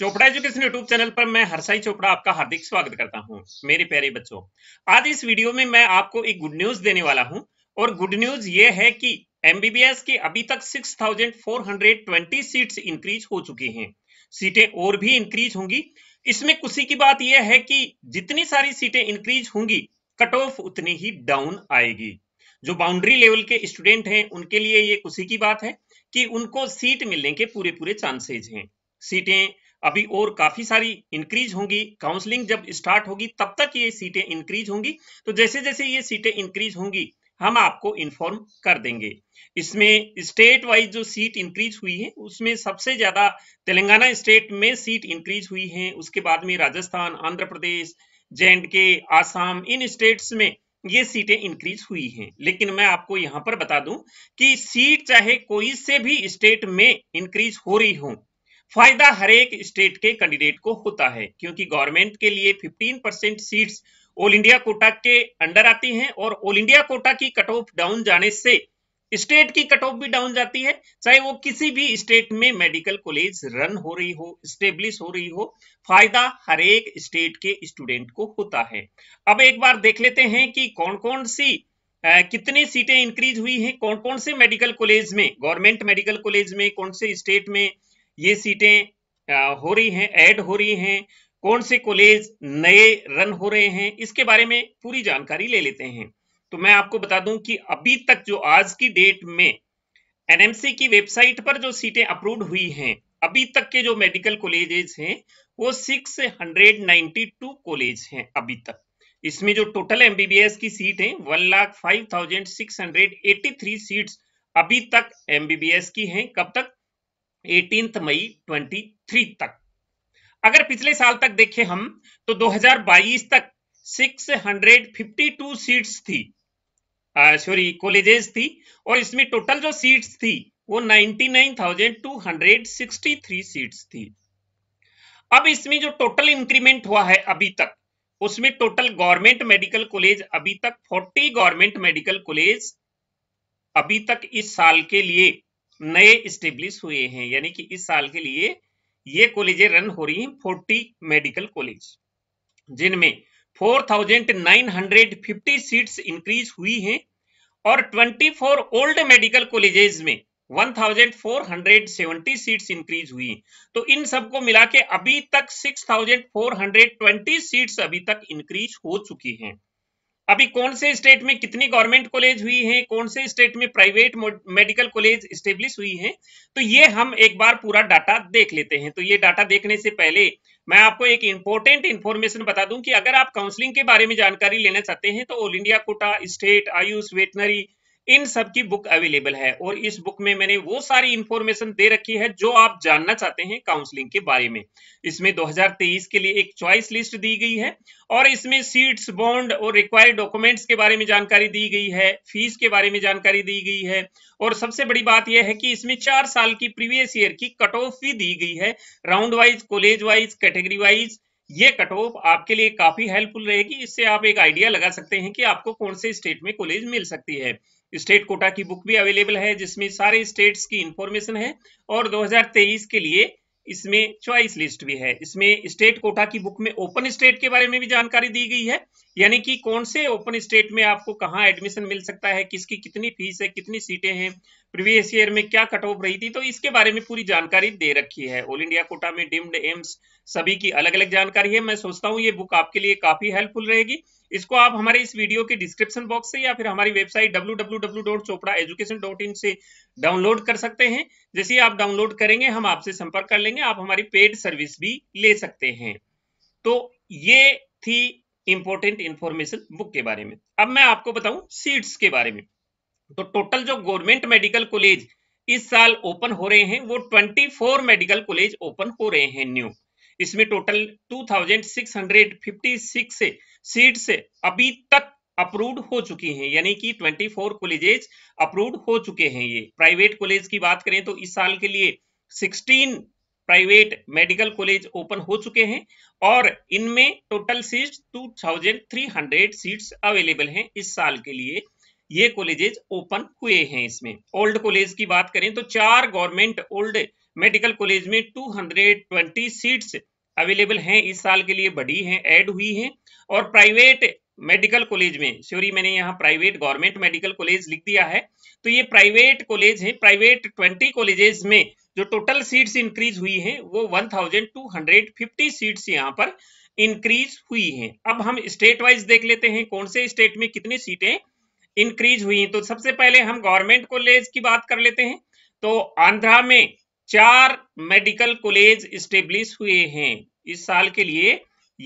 Chopra education YouTube channel पर मैं हरसाई चोपड़ा आपका हार्दिक स्वागत करता हूं मेरे प्यारे बच्चों आज इस वीडियो में मैं आपको एक गुड न्यूज देने वाला हूं और गुड न्यूज ये है कि एमबीबीएस की अभी तक 6,420 सीट्स इंक्रीज हो चुकी हैं सीटें और भी इंक्रीज होंगी इसमें खुशी की बात यह है कि जितनी सारी सीटें इंक्रीज होंगी कट ऑफ उतनी ही डाउन आएगी जो बाउंड्री लेवल के स्टूडेंट हैं उनके लिए ये खुशी की बात है कि उनको सीट मिलने के पूरे पूरे चांसेज हैं सीटें अभी और काफी सारी इंक्रीज होंगी काउंसलिंग जब स्टार्ट होगी तब तक ये सीटें इंक्रीज होंगी तो जैसे जैसे ये सीटें इंक्रीज होंगी हम आपको इन्फॉर्म कर देंगे इसमें स्टेट वाइज जो सीट इंक्रीज हुई है उसमें सबसे ज्यादा तेलंगाना स्टेट में सीट इंक्रीज हुई है उसके बाद में राजस्थान आंध्र प्रदेश जे के आसाम इन स्टेट्स में ये सीटें इंक्रीज हुई हैं लेकिन मैं आपको यहां पर बता दूं कि सीट चाहे कोई से भी स्टेट में इंक्रीज हो रही हो फायदा हर एक स्टेट के कैंडिडेट को होता है क्योंकि गवर्नमेंट के लिए 15 percent seat all India quota के अंडर आती हैं और ऑल इंडिया कोटा की कट ऑफ डाउन जाने से स्टेट की कट ऑफ भी डाउन जाती है चाहे वो किसी भी स्टेट में मेडिकल कॉलेज रन हो रही हो स्टेब्लिश हो रही हो फायदा हर एक स्टेट के स्टूडेंट को होता है अब एक बार देख लेते हैं कि कौन कौन सी Uh, कितनी सीटें इंक्रीज हुई हैं कौन कौन से मेडिकल कॉलेज में गवर्नमेंट मेडिकल कॉलेज में कौन से स्टेट में ये सीटें हो रही हैं ऐड हो रही हैं कौन से कॉलेज नए रन हो रहे हैं इसके बारे में पूरी जानकारी ले लेते हैं तो मैं आपको बता दूं कि अभी तक जो आज की डेट में एनएमसी की वेबसाइट पर जो सीटें अप्रूव हुई हैं अभी तक के जो मेडिकल कॉलेजेस हैं वो 692 कॉलेज हैं अभी तक इसमें जो टोटल एमबीबीएस की सीट है one lakh five thousand six hundred eighty three seat अभी तक एमबीबीएस की हैं कब तक एटीन मई 23 तक अगर पिछले साल तक देखें हम तो 2022 तक 652 सीट्स थी सॉरी कॉलेजेस थी और इसमें टोटल जो सीट्स थी वो 99,263 सीट्स थी अब इसमें जो टोटल इंक्रीमेंट हुआ है अभी तक उसमें टोटल गवर्नमेंट मेडिकल कॉलेज अभी तक 40 गवर्नमेंट मेडिकल कॉलेज अभी तक इस साल के लिए नए स्टेब्लिश हुए हैं यानी कि इस साल के लिए ये कॉलेजें रन हो रही हैं फोर्टी मेडिकल कॉलेज जिनमें 4,950 सीट्स इंक्रीज हुई हैं और 24 ओल्ड मेडिकल कॉलेजेस में 1470 सीट्स इंक्रीज हुई तो इन सबको मिला के अभी तक 6420 सीट्स अभी तक इंक्रीज हो चुकी हैं अभी कौन से स्टेट में कितनी गवर्नमेंट कॉलेज हुई है कौन से स्टेट में प्राइवेट मेडिकल कॉलेज स्टेब्लिश हुई है तो ये हम एक बार पूरा डाटा देख लेते हैं तो ये डाटा देखने से पहले मैं आपको एक इंपॉर्टेंट इंफॉर्मेशन बता दूं कि अगर आप काउंसलिंग के बारे में जानकारी लेना चाहते हैं तो all India quota state Ayush veterinary इन सब की बुक अवेलेबल है और इस बुक में मैंने वो सारी इंफॉर्मेशन दे रखी है जो आप जानना चाहते हैं काउंसलिंग के बारे में इसमें 2023 के लिए एक चॉइस लिस्ट दी गई है और इसमें सीट्स बॉन्ड और रिक्वायर्ड डॉक्यूमेंट्स के बारे में जानकारी दी गई है फीस के बारे में जानकारी दी गई है और सबसे बड़ी बात यह है कि इसमें चार साल की प्रीवियस ईयर की कट ऑफ भी दी गई है round wise college wise category wise ये कट ऑफ आपके लिए काफी हेल्पफुल रहेगी इससे आप एक आइडिया लगा सकते हैं कि आपको कौन से स्टेट में कॉलेज मिल सकती है स्टेट कोटा की बुक भी अवेलेबल है जिसमें सारे स्टेट्स की इंफॉर्मेशन है और 2023 के लिए इसमें चॉइस लिस्ट भी है इसमें स्टेट कोटा की बुक में ओपन स्टेट के बारे में भी जानकारी दी गई है यानी कि कौन से ओपन स्टेट में आपको कहाँ एडमिशन मिल सकता है किसकी कितनी फीस है कितनी सीटें हैं प्रीवियस ईयर में क्या कट ऑफ रही थी तो इसके बारे में पूरी जानकारी दे रखी है ऑल इंडिया कोटा में डिम्ड एम्स सभी की अलग अलग जानकारी है मैं सोचता हूँ ये बुक आपके लिए काफी हेल्पफुल रहेगी इसको आप हमारे इस वीडियो के डिस्क्रिप्शन बॉक्स से या फिर हमारी वेबसाइट www.chopraeducation.in से डाउनलोड कर सकते हैं जैसे आप डाउनलोड करेंगे हम आपसे संपर्क कर लेंगे आप हमारी पेड सर्विस भी ले सकते हैं तो ये थी इंपॉर्टेंट इंफॉर्मेशन बुक के बारे में अब मैं आपको बताऊं सीड्स के बारे में तो टोटल जो गवर्नमेंट मेडिकल कॉलेज इस साल ओपन हो रहे हैं वो 24 मेडिकल कॉलेज ओपन हो रहे हैं न्यू इसमें टोटल 2656 सीट्स अभी तक अप्रूव्ड हो चुकी हैं यानी कि 24 कॉलेजेज अप्रूव्ड हो चुके हैं ये प्राइवेट कॉलेज की बात करें तो इस साल के लिए 16 प्राइवेट मेडिकल कॉलेज ओपन हो चुके हैं और इनमें टोटल सीट 2300 सीट्स अवेलेबल हैं इस साल के लिए ये कॉलेजेज ओपन हुए हैं इसमें ओल्ड कॉलेज की बात करें तो चार गवर्नमेंट ओल्ड मेडिकल कॉलेज में 220 सीट्स अवेलेबल हैं इस साल के लिए बड़ी हैं ऐड हुई हैं और प्राइवेट मेडिकल कॉलेज में श्योरी मैंने यहाँ प्राइवेट गवर्नमेंट मेडिकल कॉलेज लिख दिया है तो ये प्राइवेट कॉलेज है प्राइवेट ट्वेंटी कॉलेजेस में जो टोटल सीट्स इंक्रीज हुई हैं वो 1250 सीट्स यहाँ पर इंक्रीज हुई हैं अब हम स्टेट वाइज देख लेते हैं कौन से स्टेट में कितनी सीटें इंक्रीज हुई तो सबसे पहले हम गवर्नमेंट कॉलेज की बात कर लेते हैं तो आंध्रा में चार मेडिकल कॉलेज स्टेब्लिश हुए हैं इस साल के लिए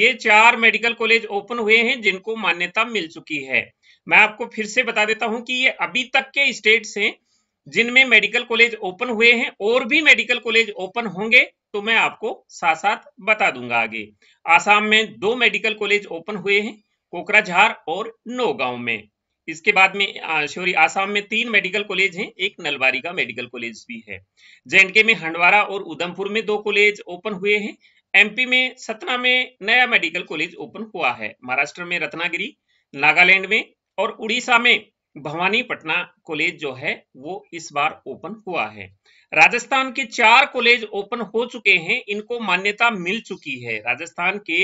ये चार मेडिकल कॉलेज ओपन हुए हैं जिनको मान्यता मिल चुकी है मैं आपको फिर से बता देता हूं कि ये अभी तक के स्टेट्स हैं जिनमें मेडिकल कॉलेज ओपन हुए हैं और भी मेडिकल कॉलेज ओपन होंगे तो मैं आपको साथ साथ बता दूंगा आगे आसाम में दो मेडिकल कॉलेज ओपन हुए हैं कोकराझार और नौगांव में इसके बाद में सॉरी आसाम में तीन मेडिकल कॉलेज हैं एक नलबारी का मेडिकल कॉलेज भी है जे में हंडवारा और उधमपुर में दो कॉलेज ओपन हुए हैं एमपी में सतना में नया मेडिकल कॉलेज ओपन हुआ है महाराष्ट्र में रत्नागिरी नागालैंड में और उड़ीसा में भवानी पटना कॉलेज जो है वो इस बार ओपन हुआ है राजस्थान के चार कॉलेज ओपन हो चुके हैं इनको मान्यता मिल चुकी है राजस्थान के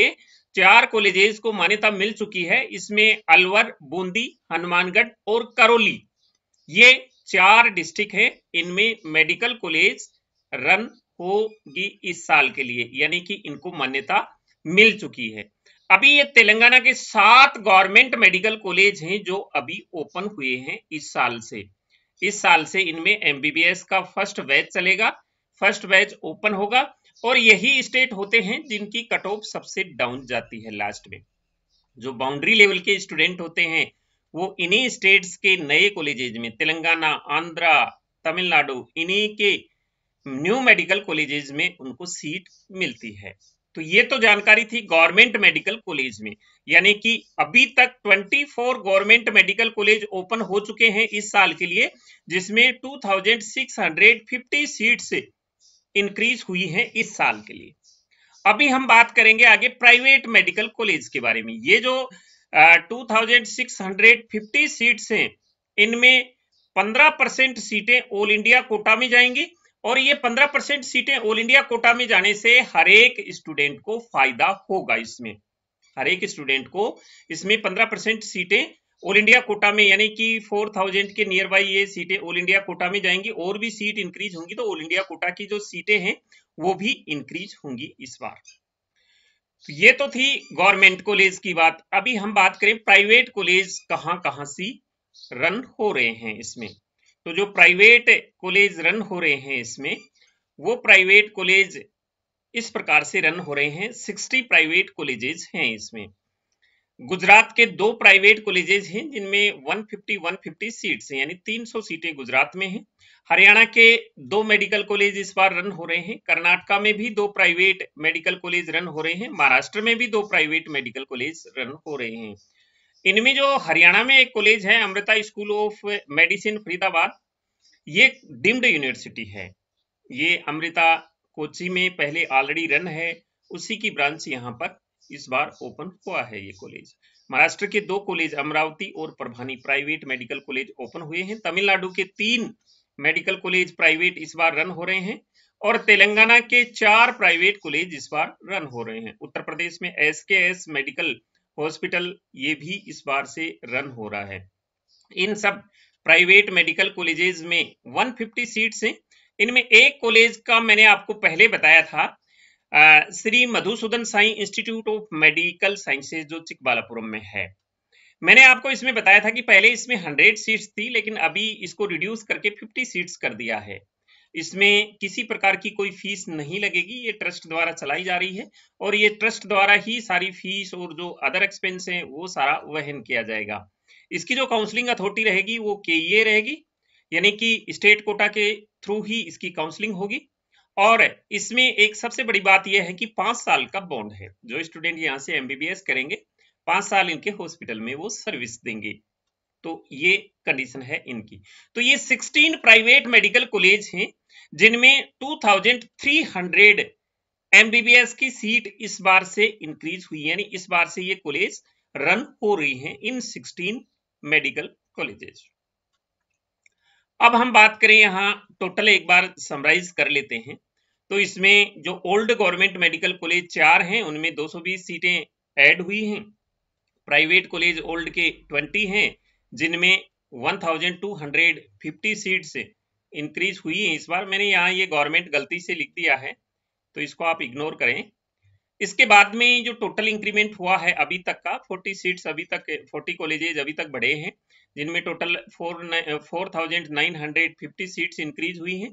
चार कॉलेजेस को मान्यता मिल चुकी है इसमें अलवर बूंदी हनुमानगढ़ और करौली ये चार डिस्ट्रिक्ट हैं इनमें मेडिकल कॉलेज रन होगी इस साल के लिए यानी कि इनको मान्यता मिल चुकी है अभी ये तेलंगाना के सात गवर्नमेंट मेडिकल कॉलेज हैं जो अभी ओपन हुए हैं इस साल से इस साल से इनमें एमबीबीएस का फर्स्ट बैच चलेगा फर्स्ट बैच ओपन होगा और यही स्टेट होते हैं जिनकी कट ऑफ सबसे डाउन जाती है लास्ट में जो बाउंड्री लेवल के स्टूडेंट होते हैं वो इन्हीं स्टेट्स के नए कॉलेजेज में तेलंगाना आंध्रा तमिलनाडु इन्हीं के न्यू मेडिकल कॉलेजेज में उनको सीट मिलती है तो ये तो जानकारी थी गवर्नमेंट मेडिकल कॉलेज में यानी कि अभी तक 24 गवर्नमेंट मेडिकल कॉलेज ओपन हो चुके हैं इस साल के लिए जिसमें 2650 सीट से इंक्रीज हुई है इस साल के लिए अभी हम बात करेंगे आगे प्राइवेट मेडिकल कॉलेज के बारे में ये जो two thousand six hundred fifty seats हैं इनमें पंद्रह परसेंट सीटें ऑल इंडिया कोटा में जाएंगी और ये 15 परसेंट सीटें ऑल इंडिया कोटा में जाने से हर एक स्टूडेंट को फायदा होगा इसमें हर एक स्टूडेंट को इसमें 15 परसेंट सीटें ऑल इंडिया कोटा में यानी कि 4000 के नियर बाई ये सीटें ऑल इंडिया कोटा में जाएंगी और भी सीट इंक्रीज होंगी तो ऑल इंडिया कोटा की जो सीटें हैं वो भी इंक्रीज होंगी इस बार तो ये तो थी गवर्नमेंट कॉलेज की बात अभी हम बात करें प्राइवेट कॉलेज कहाँ कहाँ सी रन हो रहे हैं इसमें तो जो प्राइवेट कॉलेज रन हो रहे हैं इसमें वो प्राइवेट कॉलेज इस प्रकार से रन हो रहे हैं सिक्सटी प्राइवेट कॉलेजेस हैं इसमें गुजरात के दो प्राइवेट कॉलेजेस हैं जिनमें 150 150 सीट्स हैं यानी 300 सीटें गुजरात में हैं हरियाणा के दो मेडिकल कॉलेज इस बार रन हो रहे हैं कर्नाटका में भी दो प्राइवेट मेडिकल कॉलेज रन हो रहे हैं महाराष्ट्र में भी दो प्राइवेट मेडिकल कॉलेज रन हो रहे हैं इनमें जो हरियाणा में एक कॉलेज है Amrita school of medicine Faridabad ये डिम्ड यूनिवर्सिटी है ये अमृता कोची में पहले ऑलरेडी रन है उसी की ब्रांच यहाँ पर इस बार ओपन हुआ है ये कॉलेज महाराष्ट्र के दो कॉलेज अमरावती और Parbhani private medical college open हुए हैं तमिलनाडु के तीन मेडिकल कॉलेज प्राइवेट इस बार रन हो रहे हैं और तेलंगाना के चार प्राइवेट कॉलेज इस बार रन हो रहे हैं उत्तर प्रदेश में एस के एस मेडिकल हॉस्पिटल ये भी इस बार से रन हो रहा है इन सब प्राइवेट मेडिकल कॉलेजेस में 150 सीट्स हैं इनमें एक कॉलेज का मैंने आपको पहले बताया था Shri Madhusudan Sai institute of medical sciences जो चिकबालापुरम में है मैंने आपको इसमें बताया था कि पहले इसमें 100 सीट्स थी लेकिन अभी इसको रिड्यूस करके 50 सीट्स कर दिया है इसमें किसी प्रकार की कोई फीस नहीं लगेगी ये ट्रस्ट द्वारा चलाई जा रही है और ये ट्रस्ट द्वारा ही सारी फीस और जो अदर एक्सपेंस है वो सारा वहन किया जाएगा इसकी जो काउंसलिंग अथॉरिटी रहेगी वो के e रहेगी यानी कि स्टेट कोटा के थ्रू ही इसकी काउंसलिंग होगी और इसमें एक सबसे बड़ी बात यह है कि पांच साल का बॉन्ड है जो स्टूडेंट यहाँ से एमबीबीएस करेंगे पांच साल इनके हॉस्पिटल में वो सर्विस देंगे तो ये कंडीशन है इनकी तो ये 16 प्राइवेट मेडिकल कॉलेज हैं जिनमें 2300 एमबीबीएस की सीट इस बार से इंक्रीज हुई यानी इस बार से ये कॉलेज रन हो रही हैं इन 16 मेडिकल कॉलेजेस अब हम बात करें यहां टोटल एक बार समराइज कर लेते हैं तो इसमें जो ओल्ड गवर्नमेंट मेडिकल कॉलेज चार हैं उनमें 220 सीटें ऐड हुई हैं प्राइवेट कॉलेज ओल्ड के 20 हैं जिनमें 1250 सीट से इंक्रीज हुई है इस बार मैंने यहाँ ये गवर्नमेंट गलती से लिख दिया है तो इसको आप इग्नोर करें इसके बाद में जो टोटल इंक्रीमेंट हुआ है अभी तक का 40 सीट्स अभी तक 40 कॉलेजेज अभी तक बढ़े हैं जिनमें total four four thousand nine hundred fifty seats increase हुई हैं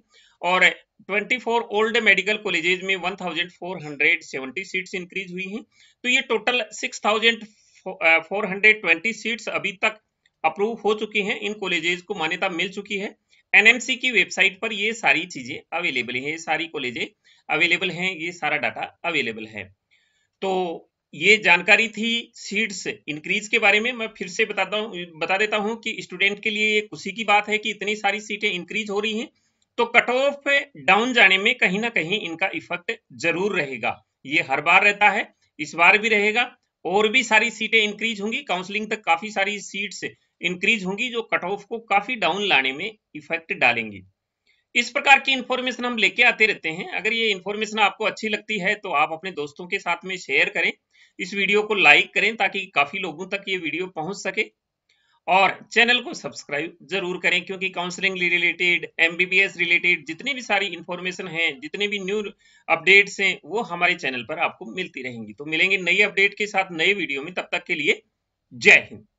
और 24 ओल्ड मेडिकल कॉलेजेज में 1470 सीट्स इंक्रीज हुई हैं तो ये टोटल 6420 सीट्स अभी तक अप्रूव हो चुकी हैं इन कॉलेजेज को मान्यता मिल चुकी है एनएमसी की वेबसाइट पर ये सारी चीजें अवेलेबल है ये सारी कॉलेजें अवेलेबल हैं ये सारा डाटा अवेलेबल है तो ये जानकारी थी सीट्स इंक्रीज के बारे में मैं फिर से बताता हूँ बता देता हूँ कि स्टूडेंट के लिए ये खुशी की बात है कि इतनी सारी सीटें इंक्रीज हो रही हैं तो कट ऑफ डाउन जाने में कहीं ना कहीं इनका इफेक्ट जरूर रहेगा ये हर बार रहता है इस बार भी रहेगा और भी सारी सीटें इंक्रीज होंगी काउंसलिंग तक काफी सारी सीट्स इंक्रीज होंगी जो कट ऑफ को काफी डाउन लाने में इफेक्ट डालेंगी इस प्रकार की इंफॉर्मेशन हम लेके आते रहते हैं अगर ये इन्फॉर्मेशन आपको अच्छी लगती है तो आप अपने दोस्तों के साथ में शेयर करें इस वीडियो को लाइक करें ताकि काफी लोगों तक ये वीडियो पहुंच सके और चैनल को सब्सक्राइब जरूर करें क्योंकि काउंसलिंग रिलेटेड एमबीबीएस रिलेटेड जितनी भी सारी इंफॉर्मेशन है जितने भी न्यू अपडेट्स हैं वो हमारे चैनल पर आपको मिलती रहेंगी तो मिलेंगे नई अपडेट के साथ नए वीडियो में तब तक के लिए जय हिंद